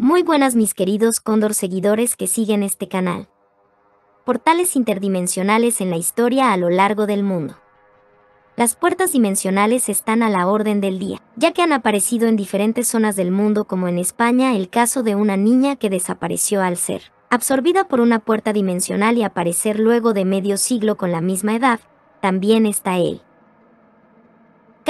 Muy buenas mis queridos cóndor seguidores que siguen este canal. Portales interdimensionales en la historia a lo largo del mundo. Las puertas dimensionales están a la orden del día, ya que han aparecido en diferentes zonas del mundo como en España el caso de una niña que desapareció al ser absorbida por una puerta dimensional y aparecer luego de medio siglo con la misma edad, también está él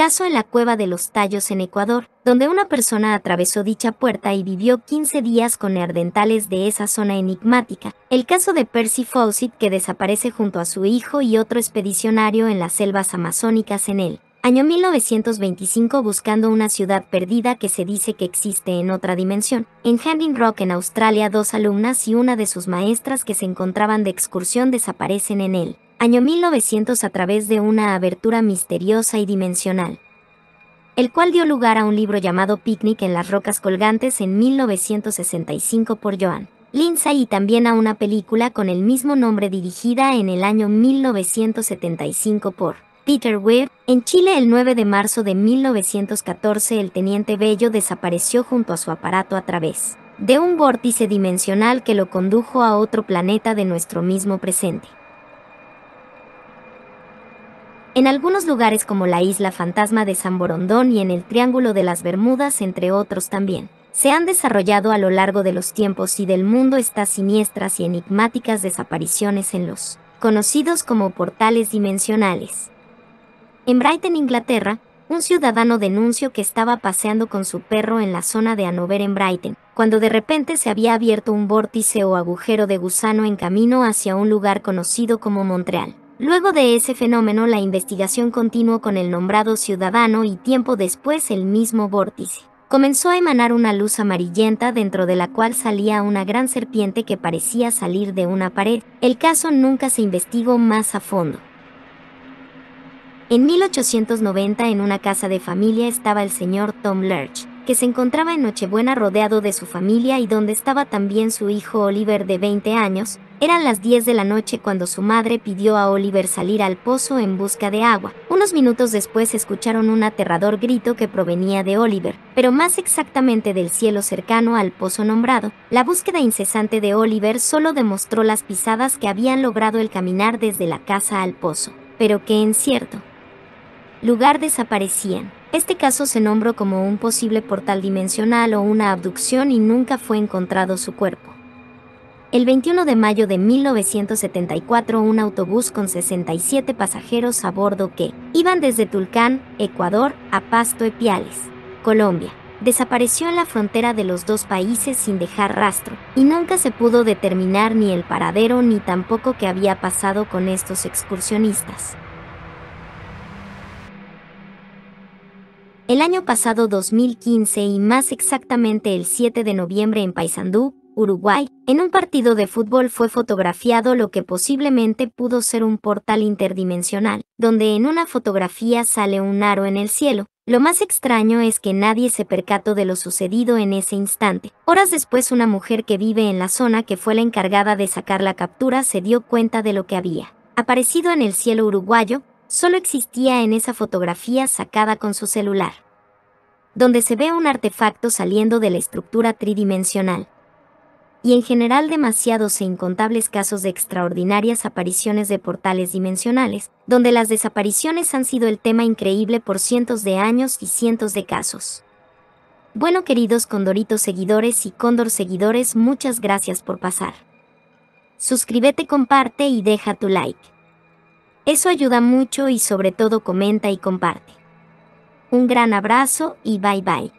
caso en la Cueva de los Tallos en Ecuador, donde una persona atravesó dicha puerta y vivió 15 días con ardentales de esa zona enigmática, el caso de Percy Fawcett que desaparece junto a su hijo y otro expedicionario en las selvas amazónicas en el año 1925 buscando una ciudad perdida que se dice que existe en otra dimensión. En Handing Rock en Australia dos alumnas y una de sus maestras que se encontraban de excursión desaparecen en él. Año 1900 a través de una abertura misteriosa y dimensional el cual dio lugar a un libro llamado Picnic en las Rocas Colgantes en 1965 por Joan Lindsay y también a una película con el mismo nombre dirigida en el año 1975 por Peter Webb, en Chile el 9 de marzo de 1914 el teniente Bello desapareció junto a su aparato a través de un vórtice dimensional que lo condujo a otro planeta de nuestro mismo presente. En algunos lugares como la isla fantasma de San Borondón y en el Triángulo de las Bermudas, entre otros también, se han desarrollado a lo largo de los tiempos y del mundo estas siniestras y enigmáticas desapariciones en los conocidos como portales dimensionales. En Brighton, Inglaterra, un ciudadano denunció que estaba paseando con su perro en la zona de Anover, en Brighton, cuando de repente se había abierto un vórtice o agujero de gusano en camino hacia un lugar conocido como Montreal. Luego de ese fenómeno, la investigación continuó con el nombrado ciudadano y tiempo después el mismo vórtice. Comenzó a emanar una luz amarillenta dentro de la cual salía una gran serpiente que parecía salir de una pared. El caso nunca se investigó más a fondo. En 1890 en una casa de familia estaba el señor Tom Lurch, que se encontraba en Nochebuena rodeado de su familia y donde estaba también su hijo Oliver de 20 años. Eran las 10 de la noche cuando su madre pidió a Oliver salir al pozo en busca de agua. Unos minutos después escucharon un aterrador grito que provenía de Oliver, pero más exactamente del cielo cercano al pozo nombrado. La búsqueda incesante de Oliver solo demostró las pisadas que habían logrado el caminar desde la casa al pozo, pero que en cierto lugar desaparecían. Este caso se nombró como un posible portal dimensional o una abducción y nunca fue encontrado su cuerpo. El 21 de mayo de 1974, un autobús con 67 pasajeros a bordo que iban desde Tulcán, Ecuador, a Pasto Piales, Colombia, desapareció en la frontera de los dos países sin dejar rastro, y nunca se pudo determinar ni el paradero ni tampoco qué había pasado con estos excursionistas. El año pasado 2015 y más exactamente el 7 de noviembre en Paysandú, Uruguay, en un partido de fútbol fue fotografiado lo que posiblemente pudo ser un portal interdimensional, donde en una fotografía sale un aro en el cielo. Lo más extraño es que nadie se percató de lo sucedido en ese instante. Horas después una mujer que vive en la zona que fue la encargada de sacar la captura se dio cuenta de lo que había aparecido en el cielo uruguayo, solo existía en esa fotografía sacada con su celular, donde se ve un artefacto saliendo de la estructura tridimensional. Y en general demasiados e incontables casos de extraordinarias apariciones de portales dimensionales, donde las desapariciones han sido el tema increíble por cientos de años y cientos de casos. Bueno queridos condoritos seguidores y cóndor seguidores, muchas gracias por pasar. Suscríbete, comparte y deja tu like. Eso ayuda mucho y sobre todo comenta y comparte. Un gran abrazo y bye bye.